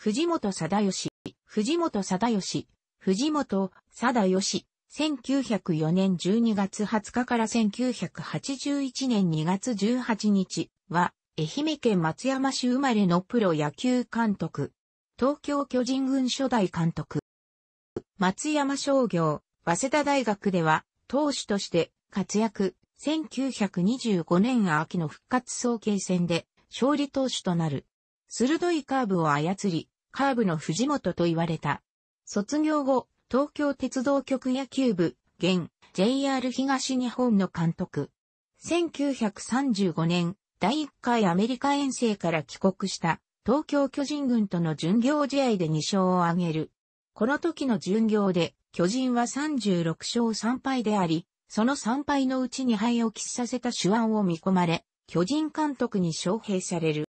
藤本貞義、藤本貞義、藤本貞義、1904年12月20日から1981年2月18日は、愛媛県松山市生まれのプロ野球監督、東京巨人軍初代監督、松山商業、早稲田大学では、投手として活躍、1925年秋の復活総慶戦で、勝利投手となる。鋭いカーブを操り、カーブの藤本と言われた。卒業後、東京鉄道局野球部、現 JR 東日本の監督。1935年、第1回アメリカ遠征から帰国した東京巨人軍との巡業試合で2勝を挙げる。この時の巡業で巨人は36勝3敗であり、その3敗のうち2敗を喫させた手腕を見込まれ、巨人監督に招聘される。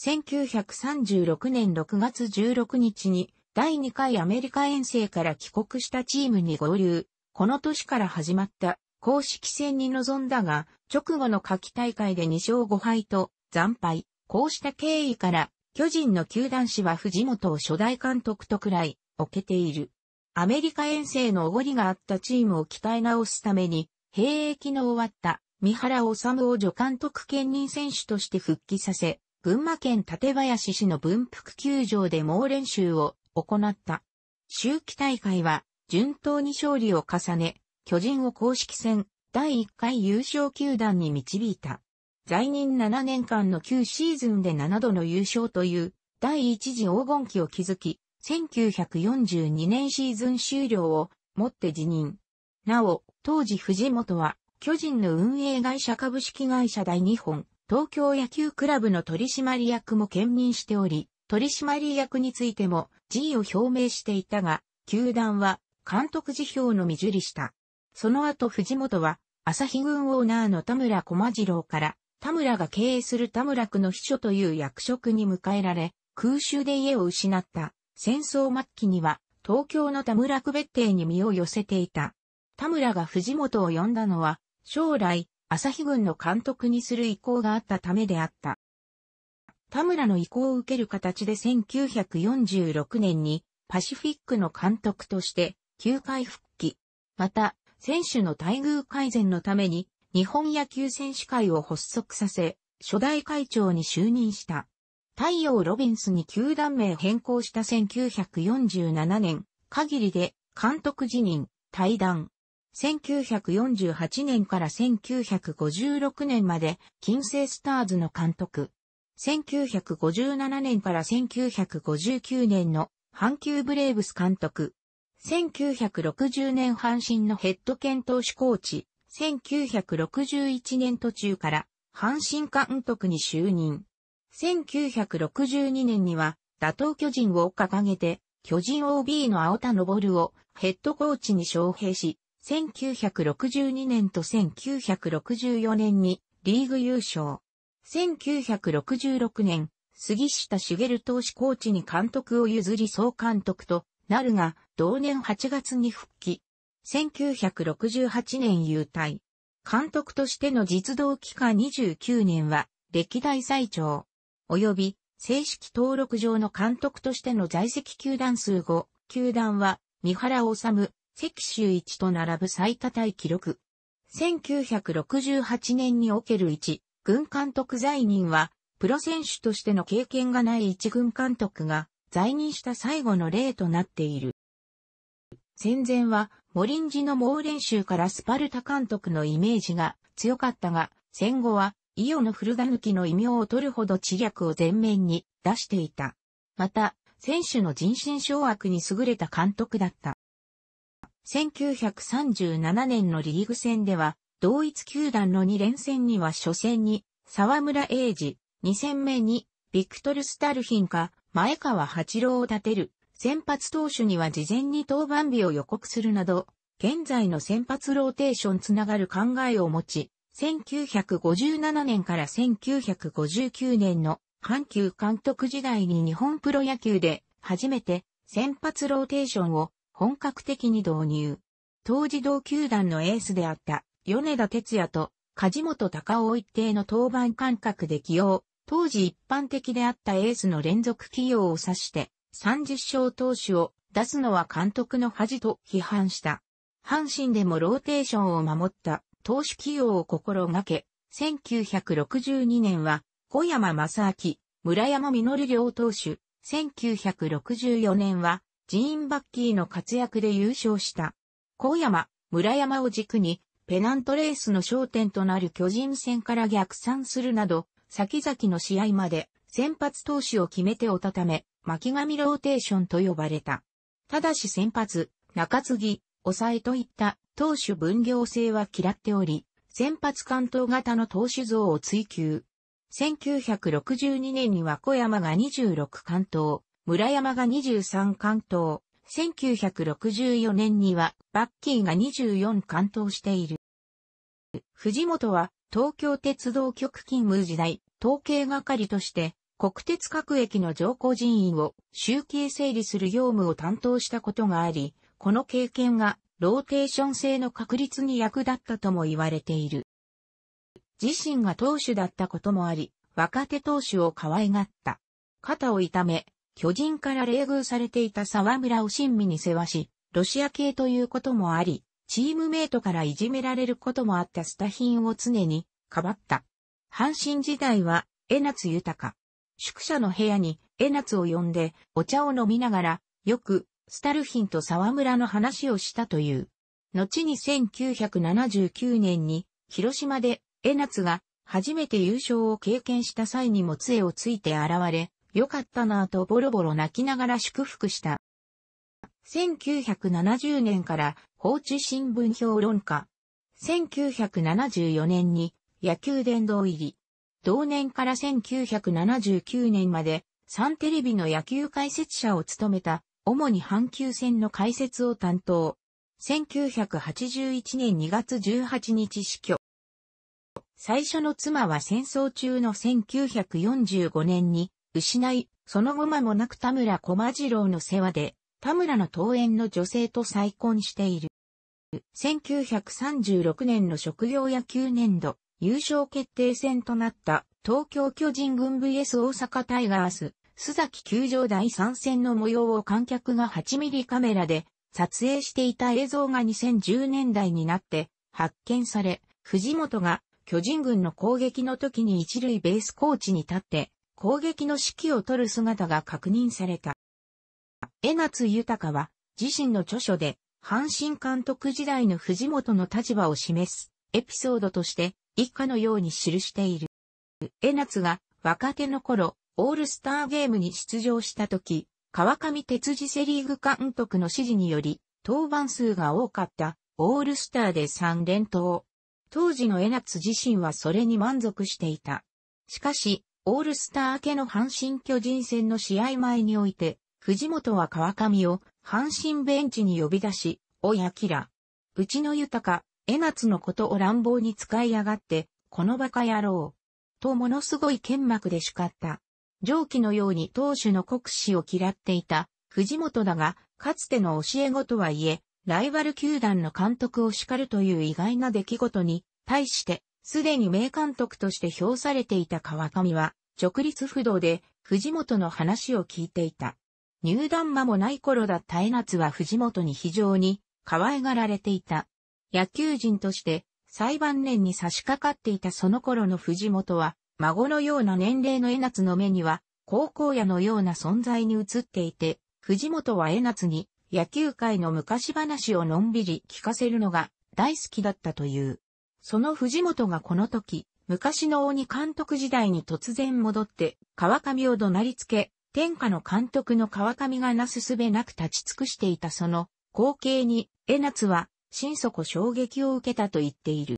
1936年6月16日に第2回アメリカ遠征から帰国したチームに合流。この年から始まった公式戦に臨んだが、直後の夏季大会で2勝5敗と惨敗。こうした経緯から、巨人の球団氏は藤本を初代監督とくらい、置けている。アメリカ遠征のおごりがあったチームを鍛え直すために、兵役の終わった三原治を助監督兼任選手として復帰させ、群馬県館林市の文福球場で猛練習を行った。秋季大会は、順当に勝利を重ね、巨人を公式戦第1回優勝球団に導いた。在任7年間の9シーズンで7度の優勝という第1次黄金期を築き、1942年シーズン終了をもって辞任。なお、当時藤本は巨人の運営会社株式会社第2本東京野球クラブの取締役も兼任しており、取締役についても辞意を表明していたが、球団は監督辞表のみ受理した。その後藤本は、朝日軍オーナーの田村駒次郎から、田村が経営する田村区の秘書という役職に迎えられ、空襲で家を失った。戦争末期には、東京の田村区別邸に身を寄せていた。田村が藤本を呼んだのは、将来、朝日軍の監督にする意向があったためであった。田村の意向を受ける形で1946年にパシフィックの監督として球界復帰。また、選手の待遇改善のために日本野球選手会を発足させ、初代会長に就任した。太陽ロビンスに球団名変更した1947年、限りで監督辞任、退団、1948年から1956年まで、金星スターズの監督。1957年から1959年の阪急ブレーブス監督。1960年阪神のヘッド剣投手コーチ。1961年途中から阪神監督に就任。1962年には打倒巨人を掲げて巨人 OB の青田昇をヘッドコーチに招聘し、1962年と1964年にリーグ優勝。1966年、杉下茂投手コーチに監督を譲り総監督となるが、同年8月に復帰。1968年優退。監督としての実動期間29年は、歴代最長。及び、正式登録上の監督としての在籍球団数5、球団は、三原治、石州一と並ぶ最多タイ記録。1968年における一軍監督在任は、プロ選手としての経験がない一軍監督が在任した最後の例となっている。戦前は、モリンジの猛練習からスパルタ監督のイメージが強かったが、戦後は、イオの古田抜きの異名を取るほど知略を前面に出していた。また、選手の人心掌握に優れた監督だった。1937年のリーグ戦では、同一球団の2連戦には初戦に、沢村英二、2戦目に、ビクトル・スタルヒンか、前川八郎を立てる、先発投手には事前に登板日を予告するなど、現在の先発ローテーションつながる考えを持ち、1957年から1959年の阪急監督時代に日本プロ野球で初めて先発ローテーションを本格的に導入。当時同球団のエースであった米田哲也と梶本隆夫一定の登板間隔で起用。当時一般的であったエースの連続起用を指して30勝投手を出すのは監督の恥と批判した。阪神でもローテーションを守った投手起用を心がけ、1962年は小山正明、村山実両投手、1964年はジーン・バッキーの活躍で優勝した。高山、村山を軸に、ペナントレースの焦点となる巨人戦から逆算するなど、先々の試合まで先発投手を決めておたため、巻紙ローテーションと呼ばれた。ただし先発、中継ぎ、抑えといった投手分業制は嫌っており、先発関東型の投手像を追求。1962年には小山が26関東、村山が23関東、1964年にはバッキーが24関東している。藤本は東京鉄道局勤務時代、統計係として国鉄各駅の乗降人員を集計整理する業務を担当したことがあり、この経験がローテーション制の確立に役立ったとも言われている。自身が投手だったこともあり、若手投手を可愛がった。肩を痛め、巨人から冷遇されていた沢村を親身に世話し、ロシア系ということもあり、チームメイトからいじめられることもあったスタヒンを常に、かばった。阪神時代は、江夏豊。宿舎の部屋に、江夏を呼んで、お茶を飲みながら、よく、スタルヒンと沢村の話をしたという。後に1979年に、広島で、江夏が、初めて優勝を経験した際にも杖をついて現れ、よかったなぁとボロボロ泣きながら祝福した。1970年から放置新聞評論家。1974年に野球殿堂入り。同年から1979年までサンテレビの野球解説者を務めた、主に阪急戦の解説を担当。1981年2月18日死去。最初の妻は戦争中の1945年に失い、その後間もなく田村駒次郎の世話で、田村の桃園の女性と再婚している。1936年の職業野球年度、優勝決定戦となった東京巨人軍 VS 大阪タイガース、須崎球場第3戦の模様を観客が8ミリカメラで撮影していた映像が2010年代になって発見され、藤本が巨人軍の攻撃の時に一塁ベースコーチに立って攻撃の指揮を取る姿が確認された。江夏豊は自身の著書で阪神監督時代の藤本の立場を示すエピソードとして以下のように記している。江夏が若手の頃オールスターゲームに出場した時、川上哲司セリーグ監督の指示により登板数が多かったオールスターで3連投。当時の江夏自身はそれに満足していた。しかし、オールスター明けの阪神巨人戦の試合前において、藤本は川上を阪神ベンチに呼び出し、おやきら。うちの豊か、江夏のことを乱暴に使いやがって、この馬鹿野郎。とものすごい剣幕で叱った。上記のように当主の国士を嫌っていた藤本だが、かつての教え子とはいえ、ライバル球団の監督を叱るという意外な出来事に、対して、すでに名監督として評されていた川上は、直立不動で藤本の話を聞いていた。入団間もない頃だった江夏は藤本に非常に可愛がられていた。野球人として裁判年に差し掛かっていたその頃の藤本は孫のような年齢の江夏の目には高校野のような存在に映っていて、藤本は江夏に野球界の昔話をのんびり聞かせるのが大好きだったという。その藤本がこの時、昔の鬼監督時代に突然戻って、川上を怒鳴りつけ、天下の監督の川上がなすすべなく立ち尽くしていたその光景に、江夏は、心底衝撃を受けたと言っている。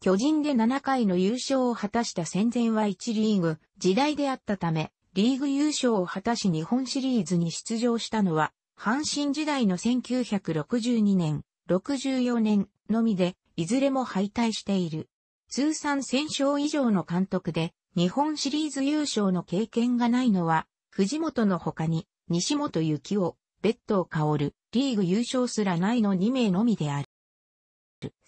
巨人で7回の優勝を果たした戦前は1リーグ時代であったため、リーグ優勝を果たし日本シリーズに出場したのは、阪神時代の1962年、64年のみで、いずれも敗退している。通算1000勝以上の監督で、日本シリーズ優勝の経験がないのは、藤本の他に、西本幸雄、別当薫、リーグ優勝すらないの2名のみである。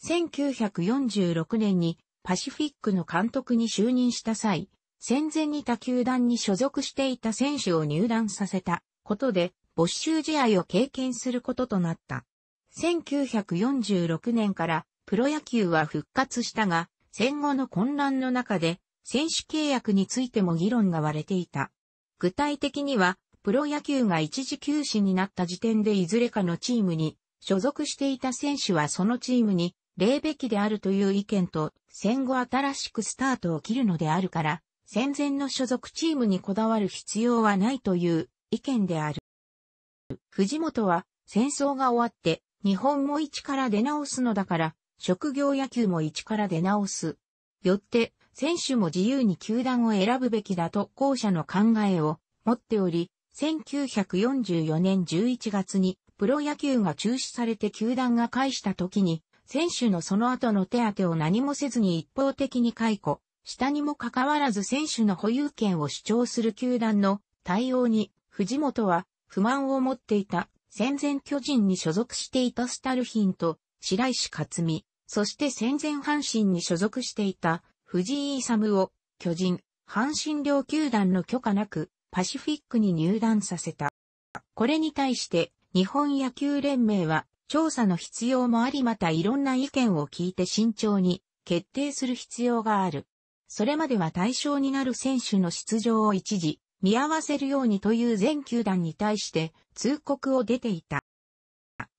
1946年にパシフィックの監督に就任した際、戦前に他球団に所属していた選手を入団させたことで没収試合を経験することとなった。1946年からプロ野球は復活したが、戦後の混乱の中で、選手契約についても議論が割れていた。具体的には、プロ野球が一時休止になった時点でいずれかのチームに所属していた選手はそのチームに礼べきであるという意見と、戦後新しくスタートを切るのであるから、戦前の所属チームにこだわる必要はないという意見である。藤本は戦争が終わって日本も一から出直すのだから職業野球も一から出直す。よって、選手も自由に球団を選ぶべきだと後者の考えを持っており、1944年11月にプロ野球が中止されて球団が返した時に、選手のその後の手当を何もせずに一方的に解雇、下にもかかわらず選手の保有権を主張する球団の対応に、藤本は不満を持っていた、戦前巨人に所属していたスタルヒンと白石克美、そして戦前阪神に所属していた藤井勇を巨人、阪神両球団の許可なくパシフィックに入団させた。これに対して日本野球連盟は調査の必要もありまたいろんな意見を聞いて慎重に決定する必要がある。それまでは対象になる選手の出場を一時見合わせるようにという全球団に対して通告を出ていた。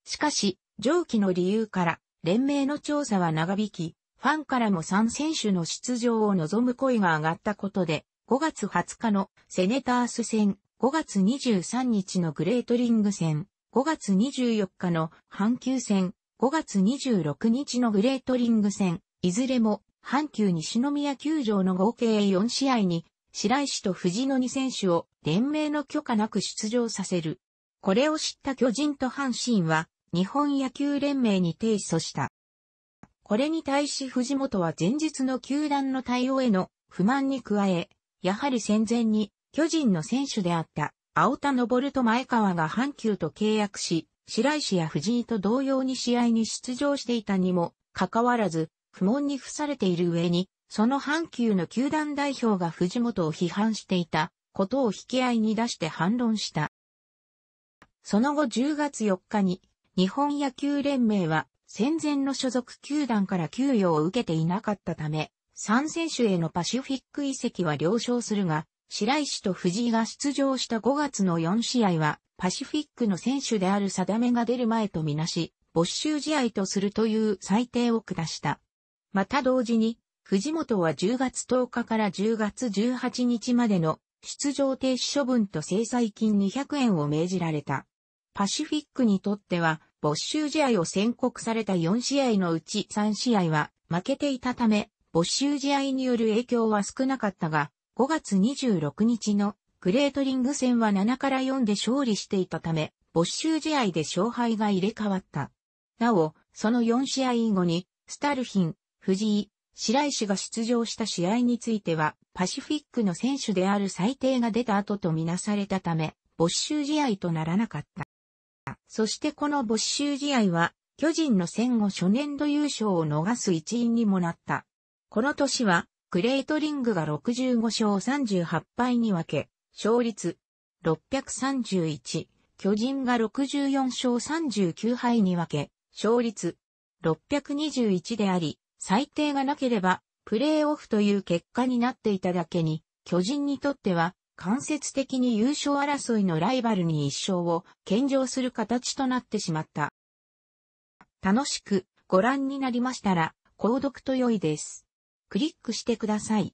しかし、上記の理由から連盟の調査は長引き、ファンからも3選手の出場を望む声が上がったことで、5月20日のセネタース戦、5月23日のグレートリング戦、5月24日の阪急戦、5月26日のグレートリング戦、いずれも阪急西宮球場の合計4試合に、白石と藤野2選手を連盟の許可なく出場させる。これを知った巨人と阪神は、日本野球連盟に提訴した。これに対し藤本は前日の球団の対応への不満に加え、やはり戦前に巨人の選手であった青田昇と前川が阪急と契約し、白石や藤井と同様に試合に出場していたにもかかわらず、不問に付されている上に、その阪急の球団代表が藤本を批判していたことを引き合いに出して反論した。その後10月4日に日本野球連盟は戦前の所属球団から給与を受けていなかったため、3選手へのパシフィック移籍は了承するが、白石と藤井が出場した5月の4試合は、パシフィックの選手である定めが出る前とみなし、没収試合とするという裁定を下した。また同時に、藤本は10月10日から10月18日までの出場停止処分と制裁金200円を命じられた。パシフィックにとっては、没収試合を宣告された4試合のうち3試合は負けていたため、没収試合による影響は少なかったが、5月26日のグレートリング戦は7から4で勝利していたため、没収試合で勝敗が入れ替わった。なお、その4試合後に、スタルヒン、藤井、白石が出場した試合については、パシフィックの選手である裁定が出た後とみなされたため、没収試合とならなかった。そしてこの没収試合は、巨人の戦後初年度優勝を逃す一因にもなった。この年は、クレートリングが65勝38敗に分け、勝率631、巨人が64勝39敗に分け、勝率621であり、最低がなければ、プレーオフという結果になっていただけに、巨人にとっては、間接的に優勝争いのライバルに一勝を献上する形となってしまった。楽しくご覧になりましたら、購読と良いです。クリックしてください。